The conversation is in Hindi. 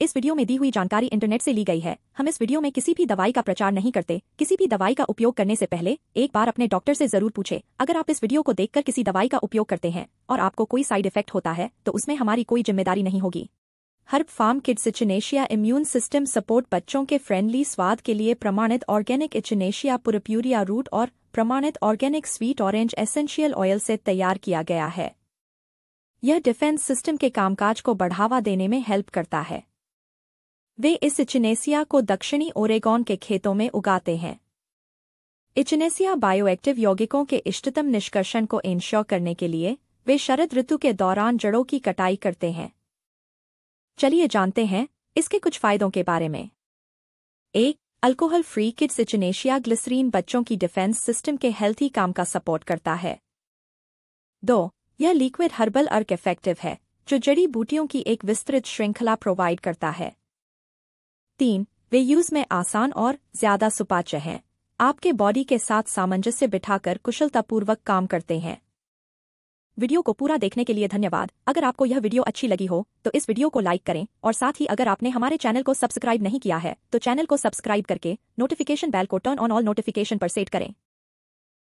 इस वीडियो में दी हुई जानकारी इंटरनेट से ली गई है हम इस वीडियो में किसी भी दवाई का प्रचार नहीं करते किसी भी दवाई का उपयोग करने से पहले एक बार अपने डॉक्टर से जरूर पूछे अगर आप इस वीडियो को देखकर किसी दवाई का उपयोग करते हैं और आपको कोई साइड इफेक्ट होता है तो उसमें हमारी कोई जिम्मेदारी नहीं होगी Herb Pharm kids echinacea immune system support बच्चों के फ्रेंडली स्वाद के लिए प्रमाणित ऑर्गेनिक इचिनेशिया पुरप्यूरिया रूट और प्रमाणित organic sweet orange essential oil से तैयार किया गया है यह डिफेंस सिस्टम के कामकाज को बढ़ावा देने में हेल्प करता है वे इस इचनेसिया को दक्षिणी ओरेगॉन के खेतों में उगाते हैं इचनेसिया बायोएक्टिव यौगिकों के इष्टतम निष्कर्षण को इंश्योर करने के लिए वे शरद ऋतु के दौरान जड़ों की कटाई करते हैं चलिए जानते हैं इसके कुछ फायदों के बारे में एक alcohol free kids echinacea glycerin बच्चों की डिफेंस सिस्टम के हेल्थी काम का सपोर्ट करता है दो यह लिक्विड हर्बल अर्क इफेक्टिव है जो जड़ी बूटियों की एक विस्तृत श्रृंखला प्रोवाइड करता है तीन वे यूज में आसान और ज्यादा सुपाच्य हैं आपके बॉडी के साथ सामंजस्य बिठाकर कुशलतापूर्वक काम करते हैं वीडियो को पूरा देखने के लिए धन्यवाद अगर आपको यह वीडियो अच्छी लगी हो तो इस वीडियो को लाइक करें और साथ ही अगर आपने हमारे चैनल को सब्सक्राइब नहीं किया है तो चैनल को सब्सक्राइब करके नोटिफिकेशन बैल को टर्न ऑन ऑल नोटिफिकेशन पर सेट करें